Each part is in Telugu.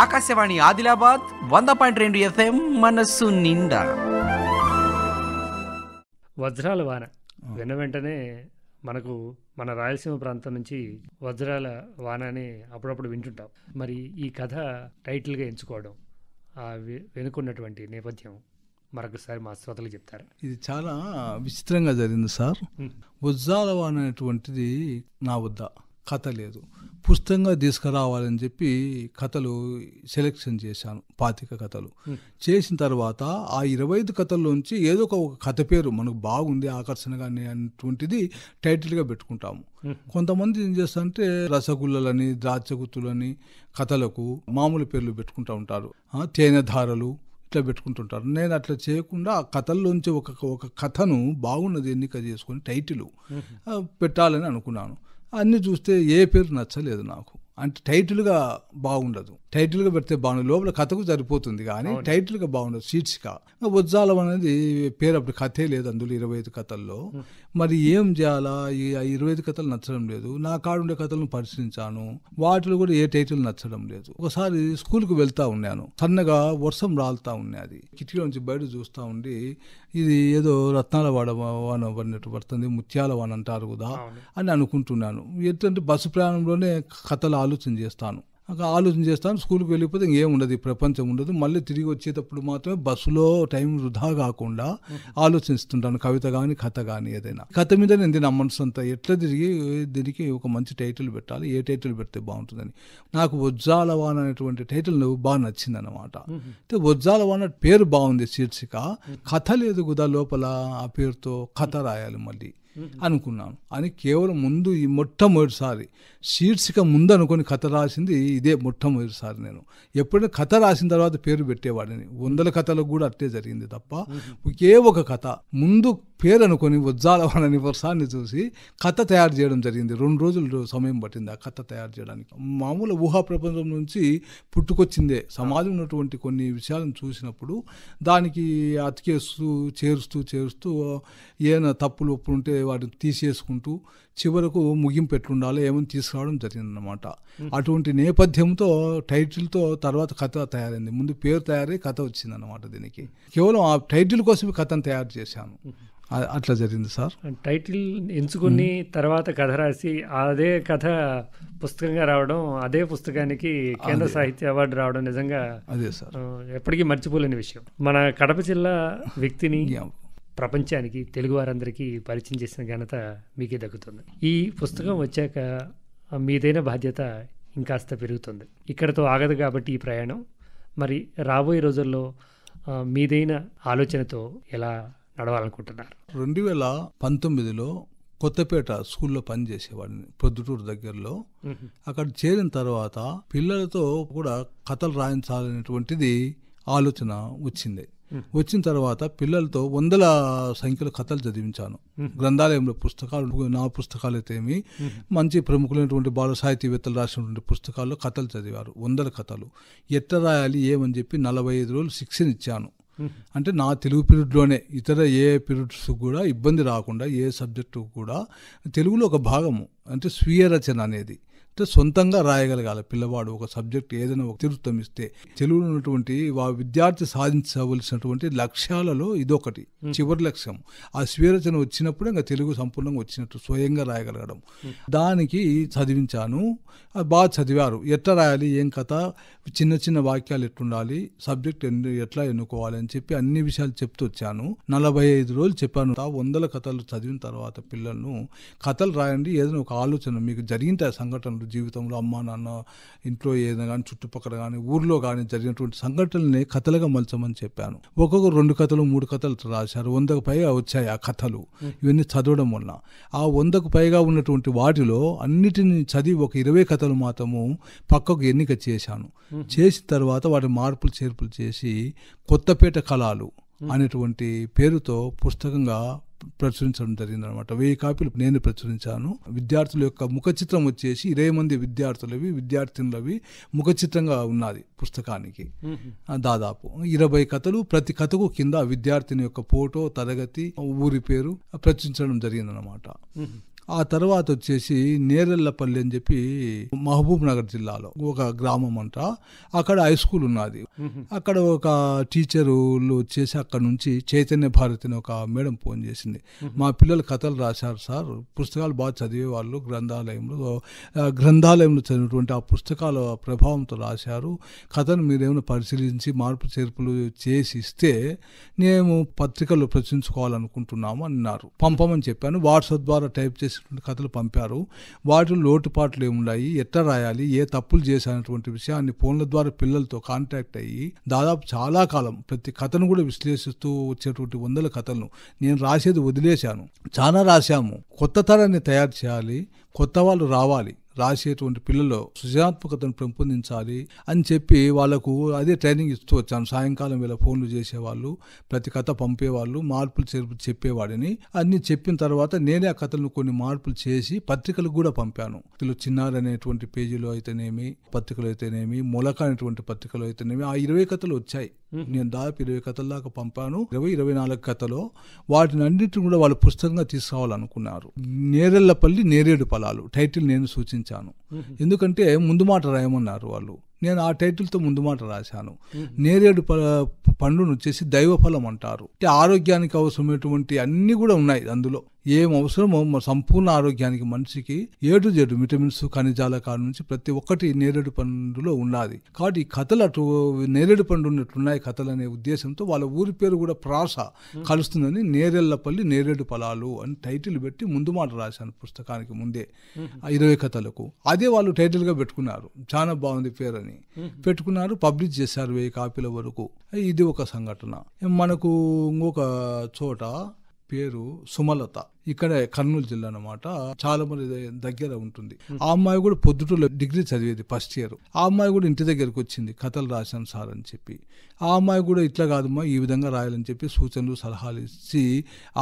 ఆకాశవాణి ఆదిలాబాద్ వంద పాయింట్ రెండు ఎఫ్ఎం మనస్సు నిండా వజ్రాల వాన వెన వెంటనే మనకు మన రాయలసీమ ప్రాంతం నుంచి వజ్రాల వాన అని అప్పుడప్పుడు వింటుంటాం మరి ఈ కథ టైటిల్గా ఎంచుకోవడం ఆ వెనుకున్నటువంటి నేపథ్యం మరొకసారి మా శ్రోతలు చెప్తారు ఇది చాలా విచిత్రంగా జరిగింది సార్ వజ్రాల వాన అనేటువంటిది నా వద్ద కథ లేదు పుస్తకంగా తీసుకురావాలని చెప్పి కథలు సెలెక్షన్ చేశాను పాతిక కథలు చేసిన తర్వాత ఆ ఇరవై ఐదు కథల్లోంచి ఏదో ఒక కథ పేరు మనకు బాగుంది ఆకర్షణగా అనేటువంటిది టైటిల్గా పెట్టుకుంటాము కొంతమంది ఏం చేస్తారంటే రసగుల్లలని ద్రాక్ష గుత్తులని కథలకు మామూలు పేర్లు పెట్టుకుంటూ ఉంటారు తేనెధారలు ఇట్లా పెట్టుకుంటుంటారు నేను అట్లా చేయకుండా ఆ కథల్లోంచి ఒక ఒక కథను బాగున్నది ఎన్నిక చేసుకొని టైటిల్ పెట్టాలని అనుకున్నాను అన్నీ చూస్తే ఏ పేరు నచ్చలేదు నాకు అంటే టైటిల్గా బాగుండదు టైటిల్గా పెడితే బాగుండదు లోపల కథకు సరిపోతుంది కానీ టైటిల్గా బాగుండదు శీర్షిక ఉజ్జాలం అనేది పేరు అప్పుడు కథే లేదు అందులో ఇరవై ఐదు కథల్లో మరి ఏం చేయాలా ఈ ఇరవై ఐదు కథలు నచ్చడం లేదు నా కాడుండే కథలను పరిశీలించాను వాటిలో కూడా ఏ టైటిల్ నచ్చడం లేదు ఒకసారి స్కూల్కి వెళ్తా ఉన్నాను సన్నగా వర్షం రాలుతా ఉన్నది కిటికీలో నుంచి బయట చూస్తూ ఉండి ఇది ఏదో రత్నాల వాడ వాన పడినట్టు పడుతుంది ముత్యాల వాన అంటారు కదా అని అనుకుంటున్నాను ఏంటంటే బస్సు ప్రయాణంలోనే కథలు ఆలోచన చేస్తాను ఆలోచన చేస్తాను స్కూల్కి వెళ్ళిపోతే ఇంకేం ఉండదు ఈ ప్రపంచం ఉండదు మళ్ళీ తిరిగి వచ్చేటప్పుడు మాత్రమే బస్సులో టైం వృధా కాకుండా ఆలోచిస్తుంటాను కవిత కానీ కథ కానీ ఏదైనా కథ మీద నేను దీని మనసంతా ఎట్లా తిరిగి దీనికి ఒక మంచి టైటిల్ పెట్టాలి ఏ టైటిల్ పెడితే బాగుంటుందని నాకు వజ్జాలవాన్ అనేటువంటి టైటిల్ నువ్వు బాగా నచ్చింది అనమాట అయితే వజ్జాలవాన్ పేరు బాగుంది శీర్షిక కథ లేదు గుదా లోపల ఆ పేరుతో కథ రాయాలి మళ్ళీ అనుకున్నాను అని కేవలం ముందు ఈ మొట్టమొదటిసారి శీర్షిక ముందు అనుకుని కథ రాసింది ఇదే మొట్టమొదటిసారి నేను ఎప్పుడైనా కథ రాసిన తర్వాత పేరు పెట్టేవాడిని వందల కథలకు కూడా అట్టే జరిగింది తప్ప ఒకే ఒక కథ ముందు పేరనుకొని వజ్జాలవాణని వర్షాన్ని చూసి కథ తయారు చేయడం జరిగింది రెండు రోజులు సమయం పట్టింది ఆ కథ తయారు చేయడానికి మామూలు ఊహా ప్రపంచం నుంచి పుట్టుకొచ్చిందే సమాజం ఉన్నటువంటి కొన్ని విషయాలను చూసినప్పుడు దానికి అతికేస్తూ చేరుస్తూ చేరుస్తూ ఏమైనా తప్పులు ఒప్పులుంటే వాటిని తీసేసుకుంటూ చివరకు ముగింపు ఎట్లుండాలో ఏమని తీసుకురావడం జరిగిందనమాట అటువంటి నేపథ్యంతో టైటిల్తో తర్వాత కథ తయారైంది ముందు పేరు తయారై కథ వచ్చిందనమాట దీనికి కేవలం ఆ టైటిల్ కోసమే కథను తయారు చేశాను అట్లా జరిగింది సార్ టైటిల్ ఎంచుకుని తర్వాత కథ రాసి అదే కథ పుస్తకంగా రావడం అదే పుస్తకానికి కేంద్ర సాహిత్య అవార్డు రావడం నిజంగా అదే సార్ ఎప్పటికీ మర్చిపోలేని విషయం మన కడప జిల్లా వ్యక్తిని ప్రపంచానికి తెలుగు వారందరికీ పరిచయం చేసిన ఘనత మీకే దక్కుతుంది ఈ పుస్తకం వచ్చాక మీదైన బాధ్యత ఇంకాస్త పెరుగుతుంది ఇక్కడతో ఆగదు కాబట్టి ఈ ప్రయాణం మరి రాబోయే రోజుల్లో మీదైన ఆలోచనతో ఎలా నడవాలనుకుంటున్నారు రెండు వేల పంతొమ్మిదిలో కొత్తపేట స్కూల్లో పనిచేసేవాడిని పొద్దుటూరు దగ్గరలో అక్కడ చేరిన తర్వాత పిల్లలతో కూడా కథలు రాయించాలనేటువంటిది ఆలోచన వచ్చింది వచ్చిన తర్వాత పిల్లలతో వందల సంఖ్యలో కథలు చదివించాను గ్రంథాలయంలో పుస్తకాలు నా పుస్తకాలు ఏమి మంచి ప్రముఖులైనటువంటి బాల సాహితీవేత్తలు రాసినటువంటి పుస్తకాల్లో కథలు చదివారు వందల కథలు ఎట్ట రాయాలి ఏమని చెప్పి నలభై ఐదు రోజులు శిక్షణ ఇచ్చాను అంటే నా తెలుగు పీరియడ్లోనే ఇతర ఏ పీరియడ్స్ కూడా ఇబ్బంది రాకుండా ఏ సబ్జెక్టు కూడా తెలుగులో ఒక భాగము అంటే స్వీయ రచన అనేది అంటే సొంతంగా రాయగలగాలి పిల్లవాడు ఒక సబ్జెక్ట్ ఏదైనా ఒక తిరుత్వం ఇస్తే తెలుగులో ఉన్నటువంటి వా విద్యార్థి సాధించవలసినటువంటి లక్ష్యాలలో ఇదొకటి చివరి లక్ష్యం ఆ స్వీరచన వచ్చినప్పుడు ఇంకా తెలుగు సంపూర్ణంగా వచ్చినట్టు స్వయంగా రాయగలగడం దానికి చదివించాను బాగా చదివారు ఎట్లా రాయాలి ఏం కథ చిన్న చిన్న వాక్యాలు ఎట్టుండాలి సబ్జెక్ట్ ఎన్ని ఎట్లా ఎన్నుకోవాలి అని చెప్పి అన్ని విషయాలు చెప్తూ వచ్చాను నలభై ఐదు రోజులు చెప్పాను వందల కథలు చదివిన తర్వాత పిల్లలను కథలు రాయండి ఏదైనా ఒక ఆలోచన మీకు జరిగింది ఆ సంఘటనలు చేసుకుంటూ జీవితంలో అమ్మ నాన్న ఇంట్లో ఏదైనా కానీ చుట్టుపక్కల కానీ ఊర్లో కానీ జరిగినటువంటి సంఘటనల్ని కథలుగా మలచమని చెప్పాను ఒక్కొక్క రెండు కథలు మూడు కథలు రాశారు వందకు పైగా వచ్చాయి ఆ కథలు ఇవన్నీ చదవడం వల్ల ఆ వందకు పైగా ఉన్నటువంటి వాటిలో అన్నిటిని చదివి ఒక ఇరవై కథలు మాత్రము పక్కకు ఎన్నిక చేశాను చేసిన తర్వాత వాటి మార్పులు చేర్పులు చేసి కొత్తపేట కళలు అనేటువంటి పేరుతో పుస్తకంగా ప్రచురించడం జరిగింది అనమాట వెయ్యి కాపీలు నేను ప్రచురించాను విద్యార్థుల యొక్క ముఖ చిత్రం వచ్చేసి ఇరవై మంది విద్యార్థులవి విద్యార్థినులవి ముఖ చిత్రంగా ఉన్నది పుస్తకానికి దాదాపు ఇరవై కథలు ప్రతి కథకు కింద విద్యార్థిని యొక్క ఫోటో తరగతి ఊరి పేరు ప్రచురించడం జరిగిందనమాట ఆ తర్వాత వచ్చేసి నేరెళ్లపల్లి అని చెప్పి మహబూబ్ నగర్ జిల్లాలో ఒక గ్రామం అంట అక్కడ హై స్కూల్ ఉన్నది అక్కడ ఒక టీచరు వచ్చేసి అక్కడ నుంచి చైతన్య భారతి అని ఒక మేడం ఫోన్ చేసింది మా పిల్లలు కథలు రాశారు సార్ పుస్తకాలు బాగా చదివేవాళ్ళు గ్రంథాలయంలో గ్రంథాలయంలో చదివినటువంటి ఆ పుస్తకాల ప్రభావంతో రాశారు కథను మీరేమైనా పరిశీలించి మార్పు చేర్పులు చేసి ఇస్తే మేము పత్రికలు ప్రచురించుకోవాలనుకుంటున్నాము అన్నారు పంపమని చెప్పాను వాట్సాప్ ద్వారా టైప్ చేసి చేసినటువంటి కథలు పంపారు వాటిలో లోటుపాట్లు ఏమున్నాయి ఎట్లా రాయాలి ఏ తప్పులు చేశానటువంటి విషయాన్ని ఫోన్ల ద్వారా పిల్లలతో కాంటాక్ట్ అయ్యి దాదాపు చాలా కాలం ప్రతి కథను కూడా విశ్లేషిస్తూ వచ్చేటువంటి వందల కథలను నేను రాసేది వదిలేశాను చాలా రాశాము కొత్త తరాన్ని తయారు చేయాలి కొత్త వాళ్ళు రావాలి రాసేటువంటి పిల్లలు సృజనాత్మకతను పెంపొందించాలి అని చెప్పి వాళ్ళకు అదే ట్రైనింగ్ ఇస్తూ వచ్చాను సాయంకాలం వేళ ఫోన్లు చేసేవాళ్ళు ప్రతి కథ పంపేవాళ్ళు మార్పులు చేర్పు చెప్పేవాడిని అన్ని చెప్పిన తర్వాత నేనే ఆ కథలను కొన్ని మార్పులు చేసి పత్రికలు కూడా పంపాను ఇందులో చిన్నారు అనేటువంటి పేజీలో అయితేనేమి పత్రికలు అయితేనేమి మొలక అనేటువంటి పత్రికలు అయితేనేమి ఆ ఇరవై కథలు వచ్చాయి నేను దాదాపు ఇరవై కథల దాకా పంపాను ఇరవై ఇరవై నాలుగు కథలో వాటిని అన్నింటిని కూడా వాళ్ళు పుస్తకంగా తీసుకోవాలనుకున్నారు నేరెళ్లపల్లి నేరేడు పొలాలు టైటిల్ నేను సూచించాను ఎందుకంటే ముందు మాట రాయమన్నారు వాళ్ళు నేను ఆ టైటిల్తో ముందు మాట రాశాను నేరేడు పండును వచ్చేసి దైవఫలం అంటారు అంటే ఆరోగ్యానికి అవసరమైనటువంటి అన్నీ కూడా ఉన్నాయి అందులో ఏం అవసరమో సంపూర్ణ ఆరోగ్యానికి మనిషికి ఏడు జడు విటమిన్స్ ఖనిజాల కాడ నుంచి ప్రతి ఒక్కటి నేరేడు పండులో ఉన్నది కాబట్టి ఈ కథలు అటు నేరేడు పండు ఉన్నట్లున్నాయి కథలు అనే ఉద్దేశంతో వాళ్ళ ఊరి పేరు కూడా ప్రాస కలుస్తుందని నేరెళ్లపల్లి నేరేడు పొలాలు అని టైటిల్ పెట్టి ముందు మాట రాశాను పుస్తకానికి ముందే ఇరవై కథలకు అదే వాళ్ళు టైటిల్గా పెట్టుకున్నారు చాలా బాగుంది పేరు అని పెట్టుకున్నారు పబ్లిష్ చేశారు వెయ్యి కాపీల వరకు ఇది ఒక సంఘటన మనకు ఇంకొక చోట పేరు సుమలత ఇక్కడ కర్నూలు జిల్లా అనమాట చాలా మంది దగ్గర ఉంటుంది ఆ అమ్మాయి కూడా పొద్దుట డిగ్రీ చదివేది ఫస్ట్ ఇయర్ ఆ అమ్మాయి కూడా ఇంటి దగ్గరికి వచ్చింది కథలు రాశాను సార్ అని చెప్పి ఆ అమ్మాయి కూడా ఇట్లా కాదమ్మా ఈ విధంగా రాయాలని చెప్పి సూచనలు సలహాలు ఇచ్చి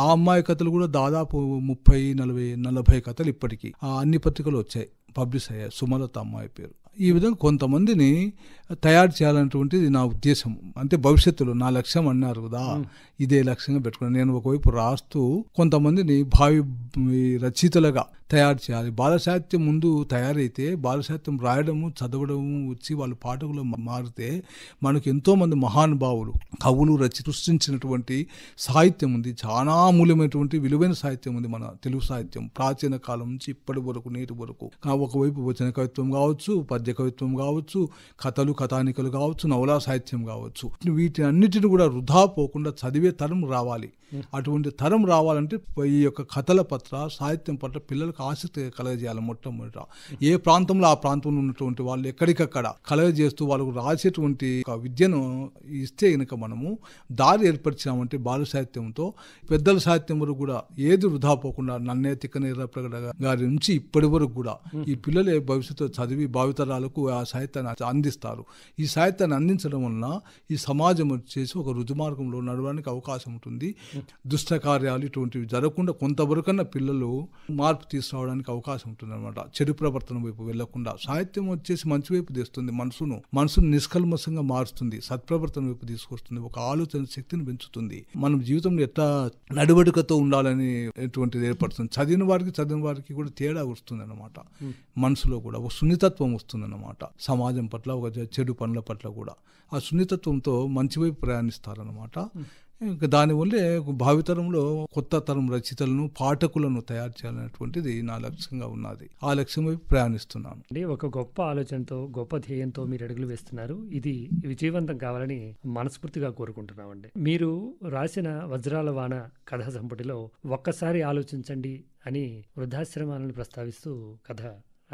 ఆ అమ్మాయి కథలు కూడా దాదాపు ముప్పై నలభై నలభై కథలు ఇప్పటికీ అన్ని పత్రికలు వచ్చాయి పబ్లిష్ అయ్యాయి సుమలత అమ్మాయి పేరు ఈ విధంగా కొంతమందిని తయారు చేయాలన్నటువంటిది నా ఉద్దేశం అంటే భవిష్యత్తులో నా లక్ష్యం అన్నారు కదా ఇదే లక్ష్యంగా పెట్టుకున్నాను నేను ఒకవైపు రాస్తూ కొంతమందిని భావి రచయితలుగా తయారు చేయాలి బాలసాహిత్యం ముందు తయారైతే బాలసాహిత్యం రాయడము చదవడము వచ్చి వాళ్ళు పాఠకులు మారితే మనకు ఎంతోమంది మహానుభావులు కవులు రచి సృష్టించినటువంటి సాహిత్యం ఉంది చాలా అమూల్యమైనటువంటి విలువైన సాహిత్యం ఉంది మన తెలుగు సాహిత్యం ప్రాచీన కాలం నుంచి ఇప్పటి వరకు నేటి వరకు ఒకవైపు వచ్చిన కవిత్వం కావచ్చు పద్య కవిత్వం కావచ్చు కథలు కథానికలు కావచ్చు నవలా సాహిత్యం కావచ్చు వీటి అన్నిటిని కూడా వృధా పోకుండా చదివే తరం రావాలి అటువంటి తరం రావాలంటే ఈ యొక్క కథల పత్ర సాహిత్యం పట్ల పిల్లలకు ఆసక్తి కలగజేయాలి మొట్టమొదట ఏ ప్రాంతంలో ఆ ప్రాంతంలో ఉన్నటువంటి వాళ్ళు ఎక్కడికక్కడ కలగజేస్తూ వాళ్ళకు రాసేటువంటి విద్యను ఇస్తే కనుక మనము దారి ఏర్పరిచినామంటే బాల సాహిత్యంతో పెద్దల సాహిత్యం వరకు కూడా ఏది వృధా పోకుండా నన్నే ప్రకటన గారి నుంచి ఇప్పటి వరకు కూడా ఈ పిల్లలే భవిష్యత్తు చదివి భావితర తరాలకు ఆ సాహిత్యాన్ని అందిస్తారు ఈ సాహిత్యాన్ని అందించడం వలన ఈ సమాజం వచ్చేసి ఒక రుజుమార్గంలో నడవడానికి అవకాశం ఉంటుంది దుష్ట కార్యాలు ఇటువంటివి జరగకుండా కొంతవరకన్నా పిల్లలు మార్పు తీసుకురావడానికి అవకాశం ఉంటుంది అనమాట చెడు ప్రవర్తన వైపు వెళ్లకుండా సాహిత్యం వచ్చేసి మంచి వైపు తీస్తుంది మనసును మనసును నిష్కల్మసంగా మారుస్తుంది సత్ప్రవర్తన వైపు తీసుకొస్తుంది ఒక ఆలోచన శక్తిని పెంచుతుంది మనం జీవితంలో ఎట్లా నడువడికతో ఉండాలని ఎటువంటిది ఏర్పడుతుంది చదివిన వారికి చదివిన వారికి కూడా తేడా వస్తుంది అనమాట మనసులో కూడా ఒక సున్నితత్వం వస్తుంది వస్తుందన్నమాట సమాజం పట్ల ఒక చెడు పనుల పట్ల కూడా ఆ సున్నితత్వంతో మంచివైపు ప్రయాణిస్తారన్నమాట ఇంకా దానివల్లే భావితరంలో కొత్త తరం రచితలను పాఠకులను తయారు చేయాలనేటువంటిది నా లక్ష్యంగా ఉన్నది ఆ లక్ష్యం వైపు ప్రయాణిస్తున్నాను అంటే ఒక గొప్ప ఆలోచనతో గొప్ప ధ్యేయంతో మీరు అడుగులు వేస్తున్నారు ఇది విజయవంతం కావాలని మనస్ఫూర్తిగా కోరుకుంటున్నామండి మీరు రాసిన వజ్రాల వాన కథా సంపటిలో ఒక్కసారి ఆలోచించండి అని వృద్ధాశ్రమాలను ప్రస్తావిస్తూ కథ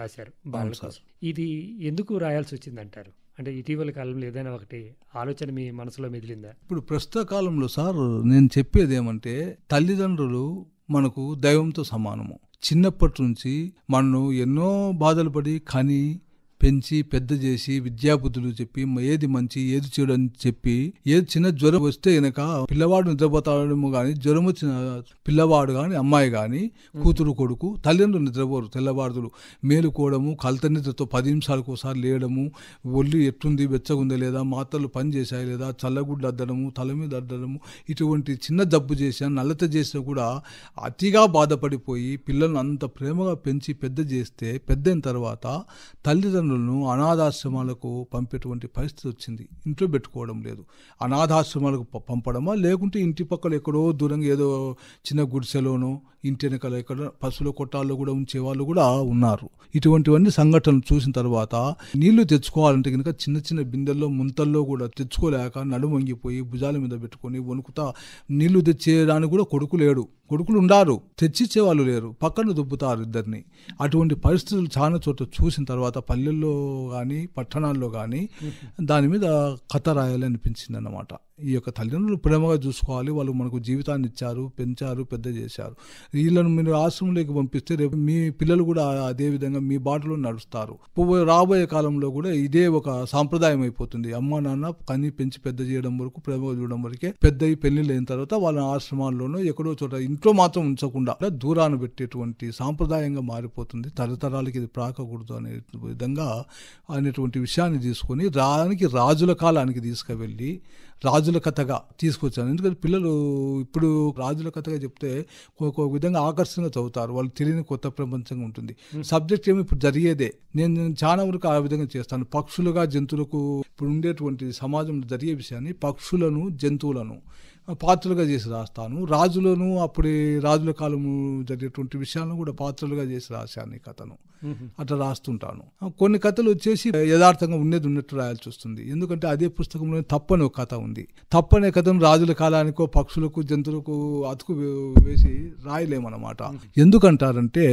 రాశారు బాలల ఇది ఎందుకు రాయాల్సి వచ్చిందంటారు అంటే ఇటీవల కాలంలో ఏదైనా ఒకటి ఆలోచన మీ మనసులో మెదిలిందా ఇప్పుడు ప్రస్తుత కాలంలో సార్ నేను చెప్పేది ఏమంటే తల్లిదండ్రులు మనకు దైవంతో సమానము చిన్నప్పటి నుంచి మనను ఎన్నో బాధలు పడి కానీ పెంచి పెద్ద చేసి విద్యాబుద్ధులు చెప్పి ఏది మంచి ఏది చెడు అని చెప్పి ఏది చిన్న జ్వరం వస్తే గనక పిల్లవాడు నిద్రపోతాడేమో కానీ జ్వరం వచ్చిన పిల్లవాడు కానీ అమ్మాయి కానీ కూతురు కొడుకు తల్లిదండ్రులు నిద్రపోరు తెల్లవారుదులు మేలుకోవడము కలత నిద్రతో పది నిమిషాలకు ఒకసారి లేయడము ఒళ్ళు ఎట్టుంది బెచ్చగుంది లేదా మాత్రలు పని చేశాయి లేదా చల్లగుడ్డ అద్దడము తల మీద అద్దడము ఇటువంటి చిన్న జబ్బు చేసినా నల్లత చేసినా కూడా అతిగా బాధపడిపోయి పిల్లలను అంత ప్రేమగా పెంచి పెద్ద చేస్తే పెద్దయిన తర్వాత తల్లిదండ్రులు బాలులను అనాథాశ్రమాలకు పంపేటువంటి పరిస్థితి వచ్చింది ఇంట్లో పెట్టుకోవడం లేదు అనాథాశ్రమాలకు పంపడమా లేకుంటే ఇంటి పక్కల ఎక్కడో దూరంగా ఏదో చిన్న గుడిసెలోనో ఇంటి వెనకాల ఎక్కడ పశువుల కొట్టాల్లో కూడా ఉంచే వాళ్ళు కూడా ఉన్నారు ఇటువంటివన్నీ సంఘటనలు చూసిన తర్వాత నీళ్లు తెచ్చుకోవాలంటే కనుక చిన్న చిన్న బిందెల్లో ముంతల్లో కూడా తెచ్చుకోలేక నడుమొంగిపోయి వంగిపోయి భుజాల మీద పెట్టుకొని వణుకుతా నీళ్లు తెచ్చేయడానికి కూడా కొడుకు లేడు కొడుకులు ఉండారు తెచ్చిచ్చే వాళ్ళు లేరు పక్కన దుబ్బుతారు ఇద్దరిని అటువంటి పరిస్థితులు చాలా చోట్ల చూసిన తర్వాత పల్లెల్లో సిటీలో కానీ పట్టణాల్లో కానీ దాని మీద కథ రాయాలి అనిపించింది అన్నమాట ఈ యొక్క తల్లిదండ్రులు ప్రేమగా చూసుకోవాలి వాళ్ళు మనకు జీవితాన్ని ఇచ్చారు పెంచారు పెద్ద చేశారు వీళ్ళను మీరు ఆశ్రమంలోకి పంపిస్తే రేపు మీ పిల్లలు కూడా అదే విధంగా మీ బాటలో నడుస్తారు రాబోయే కాలంలో కూడా ఇదే ఒక సాంప్రదాయం అయిపోతుంది అమ్మ నాన్న కని పెంచి పెద్ద చేయడం వరకు ప్రేమగా చూడడం వరకే పెద్ద పెళ్లిళ్ళు అయిన తర్వాత వాళ్ళ ఆశ్రమాల్లోనూ ఎక్కడో చోట ఇంట్లో మాత్రం ఉంచకుండా దూరాన్ని పెట్టేటువంటి సాంప్రదాయంగా మారిపోతుంది తరతరాలకి ఇది ప్రాకూడదు అనే విధంగా అనేటువంటి విషయాన్ని తీసుకొని రానికి రాజుల కాలానికి తీసుకువెళ్ళి రాజుల కథగా తీసుకొచ్చాను ఎందుకంటే పిల్లలు ఇప్పుడు రాజుల కథగా చెప్తే ఒక విధంగా ఆకర్షణగా చదువుతారు వాళ్ళు తెలియని కొత్త ప్రపంచంగా ఉంటుంది సబ్జెక్ట్ ఏమి ఇప్పుడు జరిగేదే నేను చాలా వరకు ఆ విధంగా చేస్తాను పక్షులుగా జంతువులకు ఇప్పుడు ఉండేటువంటి సమాజంలో జరిగే విషయాన్ని పక్షులను జంతువులను పాత్రలుగా చేసి రాస్తాను రాజులను అప్పుడు రాజుల కాలము జరిగేటువంటి విషయాలను కూడా పాత్రలుగా చేసి రాశాను ఈ కథను అట్లా రాస్తుంటాను కొన్ని కథలు వచ్చేసి యథార్థంగా ఉన్నది ఉన్నట్టు రాయాల్సి వస్తుంది ఎందుకంటే అదే పుస్తకంలో తప్పని ఒక కథ ఉంది తప్పనే కథను రాజుల కాలానికో పక్షులకు జంతువులకు అతుకు వేసి రాయలేమన్నమాట ఎందుకంటారంటే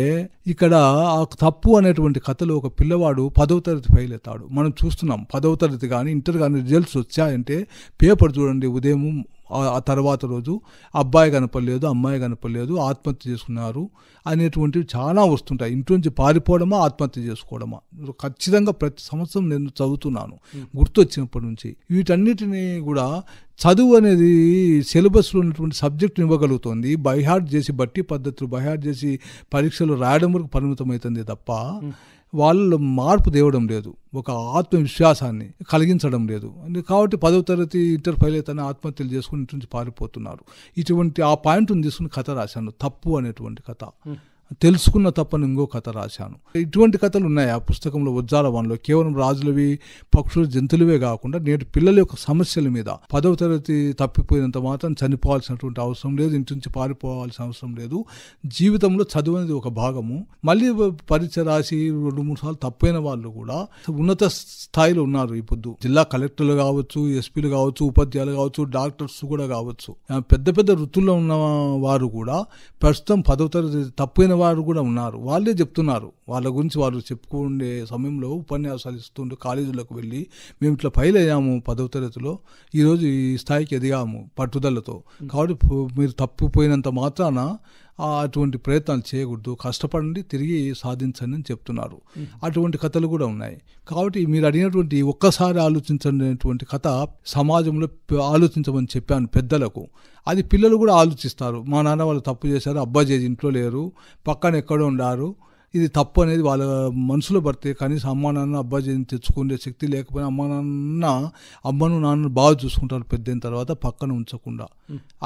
ఇక్కడ ఆ తప్పు అనేటువంటి కథలో ఒక పిల్లవాడు పదవ తరగతి ఫెయిల్ అవుతాడు మనం చూస్తున్నాం పదవ తరగతి కానీ ఇంటర్ కానీ రిజల్ట్స్ వచ్చాయంటే పేపర్ చూడండి ఉదయం ఆ తర్వాత రోజు అబ్బాయి కనపడలేదు అమ్మాయి కనపడలేదు ఆత్మహత్య చేసుకున్నారు అనేటువంటివి చాలా వస్తుంటాయి ఇంట్లోంచి పారిపోవడమా ఆత్మహత్య చేసుకోవడమా ఖచ్చితంగా ప్రతి సంవత్సరం నేను చదువుతున్నాను గుర్తొచ్చినప్పటి నుంచి వీటన్నిటినీ కూడా చదువు అనేది సిలబస్లో ఉన్నటువంటి సబ్జెక్ట్ ఇవ్వగలుగుతుంది బైహార్ట్ చేసి బట్టి పద్ధతులు బైహార్ట్ చేసి పరీక్షలు రాయడం వరకు పరిమితం అవుతుంది తప్ప వాళ్ళలో మార్పు తేవడం లేదు ఒక ఆత్మవిశ్వాసాన్ని కలిగించడం లేదు కాబట్టి పదవ తరగతి ఇంటర్ ఫైల్ అయితే ఆత్మహత్యలు చేసుకుని నుంచి పారిపోతున్నారు ఇటువంటి ఆ పాయింట్ని తీసుకుని కథ రాశాను తప్పు అనేటువంటి కథ తెలుసుకున్న తప్పని ఇంకో కథ రాశాను ఇటువంటి కథలు ఉన్నాయి ఆ పుస్తకంలో ఉజ్జాల వనలో కేవలం రాజులవి పక్షులు జంతువులవే కాకుండా నేటి పిల్లల యొక్క సమస్యల మీద పదవ తరగతి తప్పిపోయినంత మాత్రం చనిపోవాల్సినటువంటి అవసరం లేదు ఇంటి నుంచి పారిపోవాల్సిన అవసరం లేదు జీవితంలో చదువు అనేది ఒక భాగము మళ్ళీ పరీక్ష రాసి రెండు మూడు సార్లు తప్పైన వాళ్ళు కూడా ఉన్నత స్థాయిలో ఉన్నారు ఈ పొద్దు జిల్లా కలెక్టర్లు కావచ్చు ఎస్పీలు కావచ్చు ఉపాధ్యాయులు కావచ్చు డాక్టర్స్ కూడా కావచ్చు పెద్ద పెద్ద వృత్తుల్లో ఉన్న వారు కూడా ప్రస్తుతం పదవ తరగతి తప్పైన వారు కూడా ఉన్నారు వాళ్ళే చెప్తున్నారు వాళ్ళ గురించి వాళ్ళు చెప్పుకుండే సమయంలో ఉపన్యాసాలు ఇస్తుండే కాలేజీలకు వెళ్ళి మేము ఇట్లా ఫైల్ అయ్యాము పదవ తరగతిలో ఈరోజు ఈ స్థాయికి ఎదిగాము పట్టుదలతో కాబట్టి మీరు తప్పిపోయినంత మాత్రాన అటువంటి ప్రయత్నాలు చేయకూడదు కష్టపడండి తిరిగి సాధించండి అని చెప్తున్నారు అటువంటి కథలు కూడా ఉన్నాయి కాబట్టి మీరు అడిగినటువంటి ఒక్కసారి ఆలోచించినటువంటి కథ సమాజంలో ఆలోచించమని చెప్పాను పెద్దలకు అది పిల్లలు కూడా ఆలోచిస్తారు మా నాన్న వాళ్ళు తప్పు చేశారు అబ్బాయి చేసి ఇంట్లో లేరు పక్కన ఎక్కడో ఉండారు ఇది తప్పు అనేది వాళ్ళ మనసులో పడితే కనీసం అమ్మ నాన్న అబ్బాయిని తెచ్చుకునే శక్తి లేకపోయినా అమ్మ నాన్న అమ్మను నాన్నను బాగా చూసుకుంటారు పెద్ద తర్వాత పక్కన ఉంచకుండా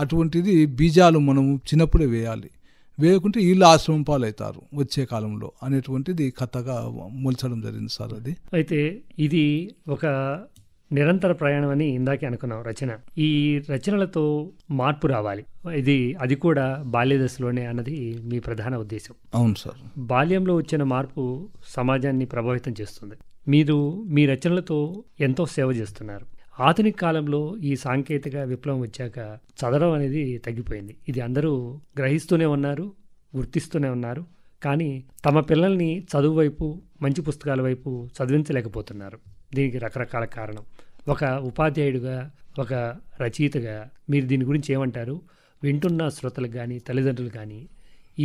అటువంటిది బీజాలు మనము చిన్నప్పుడే వేయాలి వేయకుంటే వీళ్ళు ఆశ్రమం పాలవుతారు వచ్చే కాలంలో అనేటువంటిది కథగా మొలచడం జరిగింది సార్ అది అయితే ఇది ఒక నిరంతర ప్రయాణం అని ఇందాకే అనుకున్నాం రచన ఈ రచనలతో మార్పు రావాలి ఇది అది కూడా బాల్యదశలోనే అన్నది మీ ప్రధాన ఉద్దేశం అవును సార్ బాల్యంలో వచ్చిన మార్పు సమాజాన్ని ప్రభావితం చేస్తుంది మీరు మీ రచనలతో ఎంతో సేవ చేస్తున్నారు ఆధునిక కాలంలో ఈ సాంకేతిక విప్లవం వచ్చాక చదవడం అనేది తగ్గిపోయింది ఇది అందరూ గ్రహిస్తూనే ఉన్నారు గుర్తిస్తూనే ఉన్నారు కానీ తమ పిల్లల్ని చదువు వైపు మంచి పుస్తకాల వైపు చదివించలేకపోతున్నారు దీనికి రకరకాల కారణం ఒక ఉపాధ్యాయుడిగా ఒక రచయితగా మీరు దీని గురించి ఏమంటారు వింటున్న శ్రోతలకు కానీ తల్లిదండ్రులు కానీ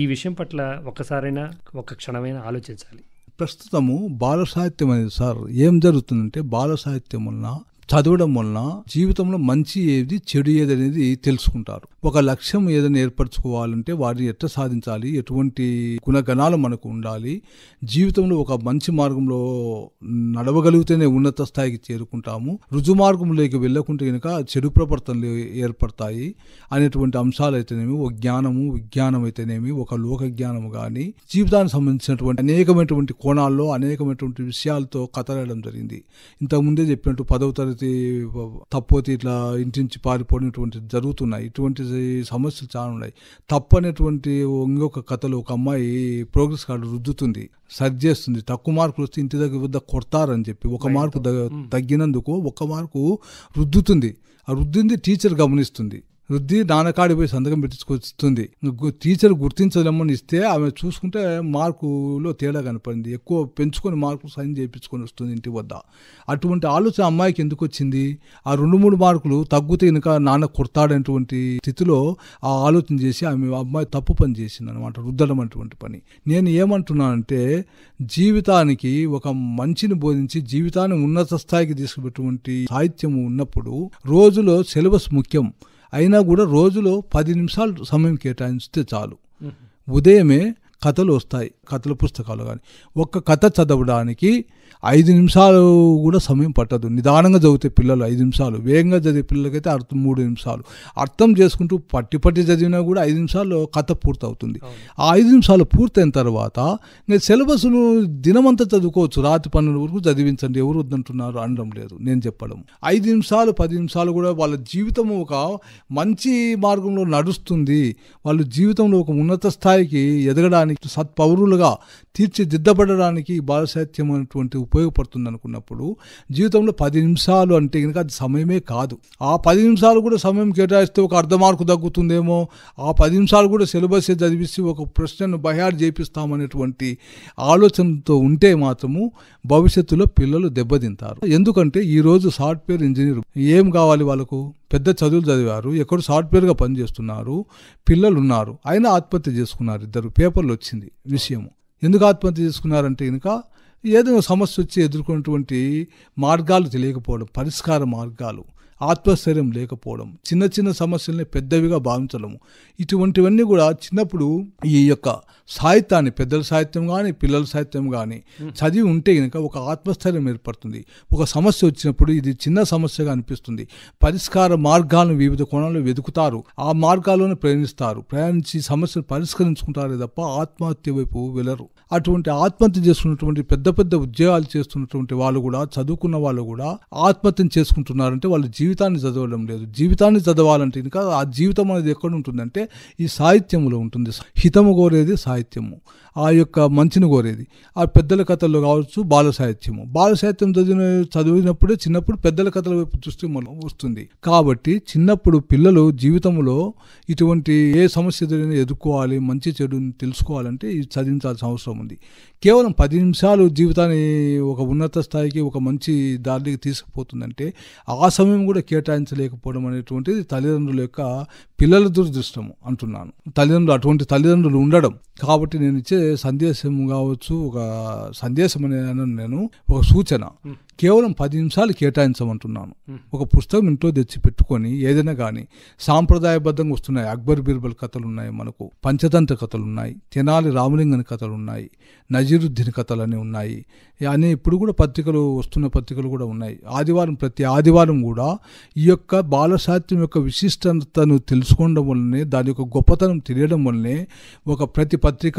ఈ విషయం పట్ల ఒక్కసారైనా ఒక క్షణమైనా ఆలోచించాలి ప్రస్తుతము బాల సాహిత్యం అనేది సార్ ఏం జరుగుతుందంటే బాల సాహిత్యం ఉన్న చదవడం వలన జీవితంలో మంచి ఏది చెడు ఏది అనేది తెలుసుకుంటారు ఒక లక్ష్యం ఏదైనా ఏర్పరచుకోవాలంటే వాటిని ఎట్లా సాధించాలి ఎటువంటి గుణగణాలు మనకు ఉండాలి జీవితంలో ఒక మంచి మార్గంలో నడవగలిగితేనే ఉన్నత స్థాయికి చేరుకుంటాము రుజు మార్గంలోకి వెళ్ళకుంటే కనుక చెడు ప్రవర్తనలు ఏర్పడతాయి అనేటువంటి అంశాలు అయితేనేమి ఒక జ్ఞానము విజ్ఞానం అయితేనేమి ఒక లోక జ్ఞానము కానీ జీవితానికి సంబంధించినటువంటి అనేకమైనటువంటి కోణాల్లో అనేకమైనటువంటి విషయాలతో కథలడం జరిగింది ఇంతకుముందే చెప్పినట్టు పదవ తరగతి లేకపోతే తప్పపోతే ఇట్లా ఇంటి నుంచి పారిపోయినటువంటి జరుగుతున్నాయి ఇటువంటి సమస్యలు చాలా ఉన్నాయి తప్పు అనేటువంటి ఇంకొక కథలో ఒక అమ్మాయి ప్రోగ్రెస్ కార్డు రుద్దుతుంది సరి చేస్తుంది తక్కువ మార్కులు వస్తే ఇంటి దగ్గర వద్ద కొడతారని చెప్పి ఒక మార్కు hmm. తగ్గినందుకు ఒక మార్కు రుద్దుతుంది ఆ రుద్దింది టీచర్ గమనిస్తుంది రుద్ది నాన్నకాడి పోయి సంతకం పెట్టుకొస్తుంది టీచర్ గుర్తించలేమని ఇస్తే ఆమె చూసుకుంటే మార్కులో తేడా కనపడింది ఎక్కువ పెంచుకొని మార్కులు సైన్ చేయించుకొని వస్తుంది ఇంటి వద్ద అటువంటి ఆలోచన అమ్మాయికి ఎందుకు వచ్చింది ఆ రెండు మూడు మార్కులు తగ్గితే ఇంకా నాన్న కొడతాడనేటువంటి స్థితిలో ఆ ఆలోచన చేసి ఆమె అమ్మాయి తప్పు పని చేసింది అనమాట రుద్దడం అటువంటి పని నేను ఏమంటున్నానంటే జీవితానికి ఒక మంచిని బోధించి జీవితాన్ని ఉన్నత స్థాయికి తీసుకునేటువంటి సాహిత్యం ఉన్నప్పుడు రోజులో సిలబస్ ముఖ్యం అయినా కూడా రోజులో పది నిమిషాలు సమయం కేటాయిస్తే చాలు ఉదయమే కథలు వస్తాయి కథల పుస్తకాలు కానీ ఒక్క కథ చదవడానికి ఐదు నిమిషాలు కూడా సమయం పట్టదు నిదానంగా చదివితే పిల్లలు ఐదు నిమిషాలు వేగంగా చదివే పిల్లలకైతే అర్థం మూడు నిమిషాలు అర్థం చేసుకుంటూ పట్టి పట్టి చదివినా కూడా ఐదు నిమిషాల్లో కథ పూర్తవుతుంది ఆ ఐదు నిమిషాలు పూర్తయిన తర్వాత నేను సిలబస్ను దినమంతా చదువుకోవచ్చు రాత్రి పన్నెండు వరకు చదివించండి ఎవరు వద్దంటున్నారు అనడం లేదు నేను చెప్పడం ఐదు నిమిషాలు పది నిమిషాలు కూడా వాళ్ళ జీవితం ఒక మంచి మార్గంలో నడుస్తుంది వాళ్ళు జీవితంలో ఒక ఉన్నత స్థాయికి ఎదగడానికి సమాజానికి సత్పౌరులుగా తీర్చిదిద్దబడడానికి బాలసాహిత్యం అనేటువంటి ఉపయోగపడుతుంది అనుకున్నప్పుడు జీవితంలో పది నిమిషాలు అంటే కనుక అది సమయమే కాదు ఆ పది నిమిషాలు కూడా సమయం కేటాయిస్తే ఒక అర్ధ మార్కు తగ్గుతుందేమో ఆ పది నిమిషాలు కూడా సిలబస్ చదివిసి ఒక ప్రశ్నను బయారు చేపిస్తామనేటువంటి ఆలోచనతో ఉంటే మాత్రము భవిష్యత్తులో పిల్లలు దెబ్బతింటారు ఎందుకంటే ఈరోజు సాఫ్ట్వేర్ ఇంజనీర్ ఏం కావాలి వాళ్ళకు పెద్ద చదువులు చదివారు ఎక్కడ సాఫ్ట్వేర్గా పనిచేస్తున్నారు పిల్లలు ఉన్నారు అయినా ఆత్మహత్య చేసుకున్నారు ఇద్దరు పేపర్లు వచ్చింది విషయము ఎందుకు ఆత్మహత్య చేసుకున్నారంటే ఇంకా ఏదో సమస్య వచ్చి ఎదుర్కొన్నటువంటి మార్గాలు తెలియకపోవడం పరిష్కార మార్గాలు ఆత్మస్థైర్యం లేకపోవడం చిన్న చిన్న సమస్యల్ని పెద్దవిగా భావించడము ఇటువంటివన్నీ కూడా చిన్నప్పుడు ఈ యొక్క సాహిత్యాన్ని పెద్దల సాహిత్యం కానీ పిల్లల సాహిత్యం కానీ చదివి ఉంటే కనుక ఒక ఆత్మస్థైర్యం ఏర్పడుతుంది ఒక సమస్య వచ్చినప్పుడు ఇది చిన్న సమస్యగా అనిపిస్తుంది పరిష్కార మార్గాలను వివిధ కోణాల్లో వెతుకుతారు ఆ మార్గాల్లోనే ప్రయాణిస్తారు ప్రయాణించి సమస్యలు పరిష్కరించుకుంటారే తప్ప ఆత్మహత్య వైపు వెళ్ళరు అటువంటి ఆత్మహత్య చేసుకున్నటువంటి పెద్ద పెద్ద ఉద్యోగాలు చేస్తున్నటువంటి వాళ్ళు కూడా చదువుకున్న వాళ్ళు కూడా ఆత్మహత్యం చేసుకుంటున్నారంటే వాళ్ళు జీవితం జీవితాన్ని చదవడం లేదు జీవితాన్ని చదవాలంటే ఇంకా ఆ జీవితం అనేది ఎక్కడ ఉంటుందంటే ఈ సాహిత్యంలో ఉంటుంది హితము కోరేది సాహిత్యము ఆ యొక్క మంచిని కోరేది ఆ పెద్దల కథలు కావచ్చు బాల సాహిత్యము బాల సాహిత్యం చదివిన చదివినప్పుడే చిన్నప్పుడు పెద్దల కథల వైపు దృష్టి వస్తుంది కాబట్టి చిన్నప్పుడు పిల్లలు జీవితంలో ఇటువంటి ఏ సమస్య ఎదురైనా ఎదుర్కోవాలి మంచి చెడుని తెలుసుకోవాలంటే ఇది చదివించాల్సిన అవసరం ఉంది కేవలం పది నిమిషాలు జీవితాన్ని ఒక ఉన్నత స్థాయికి ఒక మంచి దారికి తీసుకుపోతుందంటే ఆ సమయం కూడా కేటాయించలేకపోవడం అనేటువంటిది తల్లిదండ్రుల యొక్క పిల్లల దురదృష్టము అంటున్నాను తల్లిదండ్రులు అటువంటి తల్లిదండ్రులు ఉండడం కాబట్టి నేను ఇచ్చే సందేశం కావచ్చు ఒక సందేశం అనే నేను ఒక సూచన కేవలం పది నిమిషాలు కేటాయించమంటున్నాను ఒక పుస్తకం ఇంట్లో తెచ్చి పెట్టుకొని ఏదైనా కానీ సాంప్రదాయబద్ధంగా వస్తున్నాయి అక్బర్ బీర్బల్ కథలు ఉన్నాయి మనకు పంచతంత్ర కథలు ఉన్నాయి తెనాలి రామలింగన్ కథలు ఉన్నాయి నజీరుద్దీన్ కథలు అని ఉన్నాయి అని ఇప్పుడు కూడా పత్రికలు వస్తున్న పత్రికలు కూడా ఉన్నాయి ఆదివారం ప్రతి ఆదివారం కూడా ఈ యొక్క బాలసాహిత్యం యొక్క విశిష్టతను తెలుసుకోవడం వల్లనే దాని యొక్క గొప్పతనం తెలియడం వల్లనే ఒక ప్రతి పత్రిక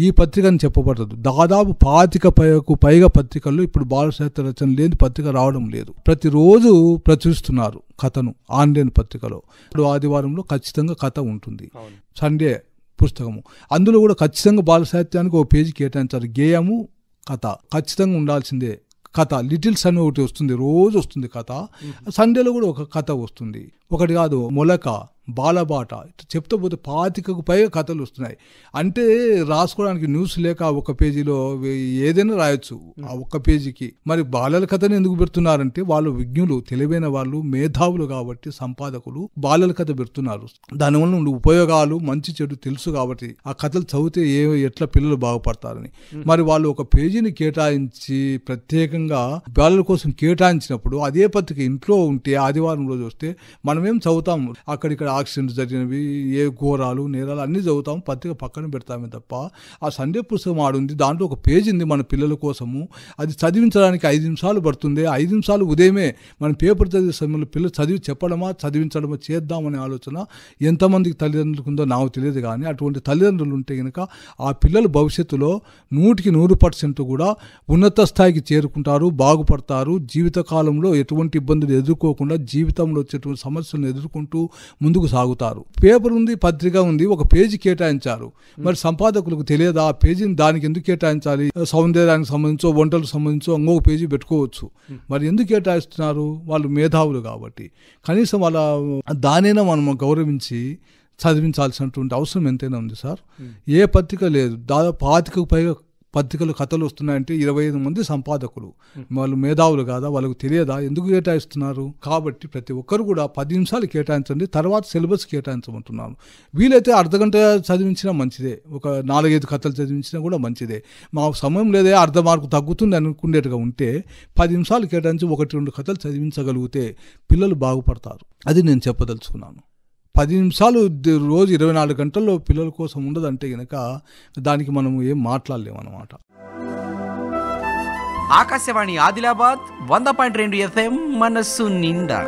ఈ పత్రిక అని చెప్పబడదు దాదాపు పాతిక పైకు పైగా పత్రికల్లో ఇప్పుడు బాల సాహిత్య రచన లేని పత్రిక రావడం లేదు ప్రతిరోజు ప్రచురిస్తున్నారు కథను ఆన్లైన్ పత్రికలో ఇప్పుడు ఆదివారంలో ఖచ్చితంగా కథ ఉంటుంది సండే పుస్తకము అందులో కూడా ఖచ్చితంగా బాల సాహిత్యానికి పేజీ కేటాయించారు గేయము కథ ఖచ్చితంగా ఉండాల్సిందే కథ లిటిల్స్ అని ఒకటి వస్తుంది రోజు వస్తుంది కథ సండేలో కూడా ఒక కథ వస్తుంది ఒకటి కాదు మొలక బాలబాట చెప్తూ పోతే పాతికకు పైగా కథలు వస్తున్నాయి అంటే రాసుకోవడానికి న్యూస్ లేక ఒక పేజీలో ఏదైనా రాయొచ్చు ఆ ఒక్క పేజీకి మరి బాలల కథను ఎందుకు పెడుతున్నారంటే వాళ్ళు విజ్ఞులు తెలివైన వాళ్ళు మేధావులు కాబట్టి సంపాదకులు బాలల కథ పెడుతున్నారు దానివల్ల ఉండే ఉపయోగాలు మంచి చెడు తెలుసు కాబట్టి ఆ కథలు చదివితే ఏ ఎట్లా పిల్లలు బాగుపడతారని మరి వాళ్ళు ఒక పేజీని కేటాయించి ప్రత్యేకంగా బాలల కోసం కేటాయించినప్పుడు అదే పత్రిక ఇంట్లో ఉంటే ఆదివారం రోజు వస్తే మనమేం చదువుతాము అక్కడిక్కడ ఆక్సిడెంట్ జరిగినవి ఏ ఘోరాలు నేరాలు అన్నీ చదువుతాం పత్రిక పక్కన పెడతామే తప్ప ఆ సండే పుస్తకం ఆడుంది దాంట్లో ఒక పేజీ ఉంది మన పిల్లల కోసము అది చదివించడానికి ఐదు నిమిషాలు పడుతుంది ఐదు నిమిషాలు ఉదయమే మనం పేపర్ చదివే సమయంలో పిల్లలు చదివి చెప్పడమా చదివించడమా చేద్దామనే ఆలోచన ఎంతమందికి తల్లిదండ్రులకు ఉందో నాకు తెలియదు కానీ అటువంటి తల్లిదండ్రులు ఉంటే కనుక ఆ పిల్లలు భవిష్యత్తులో నూటికి నూరు పర్సెంట్ కూడా ఉన్నత స్థాయికి చేరుకుంటారు బాగుపడతారు జీవితకాలంలో ఎటువంటి ఇబ్బందులు ఎదుర్కోకుండా జీవితంలో వచ్చేటువంటి సమస్యలను ఎదుర్కొంటూ ముందుకు ముందుకు సాగుతారు పేపర్ ఉంది పత్రిక ఉంది ఒక పేజీ కేటాయించారు మరి సంపాదకులకు తెలియదా ఆ పేజీని దానికి ఎందుకు కేటాయించాలి సౌందర్యానికి సంబంధించో వంటలకు సంబంధించో ఇంకొక పేజీ పెట్టుకోవచ్చు మరి ఎందుకు కేటాయిస్తున్నారు వాళ్ళు మేధావులు కాబట్టి కనీసం వాళ్ళ దానైనా మనం గౌరవించి చదివించాల్సినటువంటి అవసరం ఎంతైనా ఉంది సార్ ఏ పత్రిక లేదు దాదాపు పాతికకు పైగా పత్రికలు కథలు వస్తున్నాయంటే ఇరవై ఐదు మంది సంపాదకులు వాళ్ళు మేధావులు కాదా వాళ్ళకు తెలియదా ఎందుకు కేటాయిస్తున్నారు కాబట్టి ప్రతి ఒక్కరు కూడా పది నిమిషాలు కేటాయించండి తర్వాత సిలబస్ కేటాయించమంటున్నాను వీలైతే అర్ధగంట చదివించినా మంచిదే ఒక నాలుగైదు కథలు చదివించినా కూడా మంచిదే మా సమయం లేదా అర్ధ మార్కు తగ్గుతుంది అనుకునేట్టుగా ఉంటే పది నిమిషాలు కేటాయించి ఒకటి రెండు కథలు చదివించగలిగితే పిల్లలు బాగుపడతారు అది నేను చెప్పదలుచుకున్నాను పది నిమిషాలు రోజు ఇరవై నాలుగు గంటల్లో పిల్లల కోసం ఉండదంటే గనక దానికి మనం ఏం మాట్లాడలేము అనమాట ఆకాశవాణి ఆదిలాబాద్ వంద పాయింట్ రెండు ఎఫ్ఎం మనస్సు నిండా